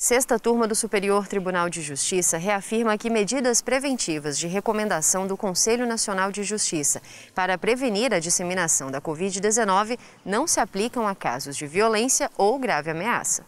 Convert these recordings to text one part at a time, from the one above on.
Sexta turma do Superior Tribunal de Justiça reafirma que medidas preventivas de recomendação do Conselho Nacional de Justiça para prevenir a disseminação da Covid-19 não se aplicam a casos de violência ou grave ameaça.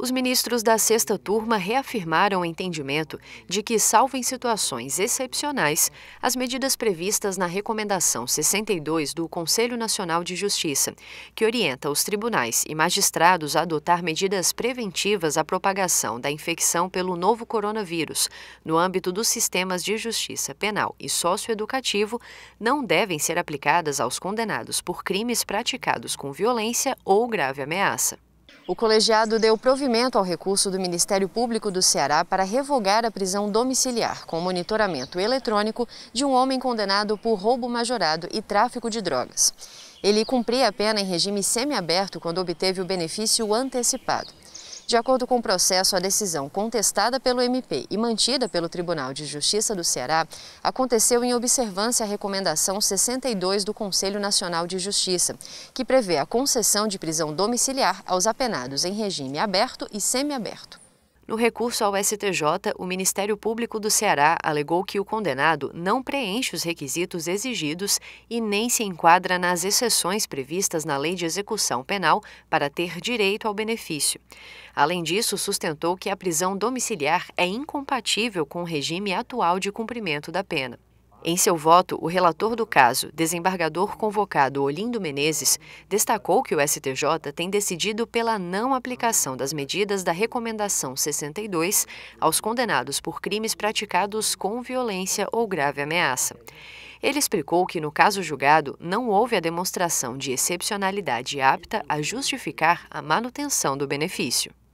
Os ministros da sexta turma reafirmaram o entendimento de que, salvo em situações excepcionais, as medidas previstas na Recomendação 62 do Conselho Nacional de Justiça, que orienta os tribunais e magistrados a adotar medidas preventivas à propagação da infecção pelo novo coronavírus no âmbito dos sistemas de justiça penal e socioeducativo, não devem ser aplicadas aos condenados por crimes praticados com violência ou grave ameaça. O colegiado deu provimento ao recurso do Ministério Público do Ceará para revogar a prisão domiciliar com monitoramento eletrônico de um homem condenado por roubo majorado e tráfico de drogas. Ele cumpria a pena em regime semiaberto quando obteve o benefício antecipado. De acordo com o processo, a decisão contestada pelo MP e mantida pelo Tribunal de Justiça do Ceará aconteceu em observância à Recomendação 62 do Conselho Nacional de Justiça, que prevê a concessão de prisão domiciliar aos apenados em regime aberto e semiaberto. No recurso ao STJ, o Ministério Público do Ceará alegou que o condenado não preenche os requisitos exigidos e nem se enquadra nas exceções previstas na Lei de Execução Penal para ter direito ao benefício. Além disso, sustentou que a prisão domiciliar é incompatível com o regime atual de cumprimento da pena. Em seu voto, o relator do caso, desembargador convocado Olindo Menezes, destacou que o STJ tem decidido pela não aplicação das medidas da Recomendação 62 aos condenados por crimes praticados com violência ou grave ameaça. Ele explicou que, no caso julgado, não houve a demonstração de excepcionalidade apta a justificar a manutenção do benefício.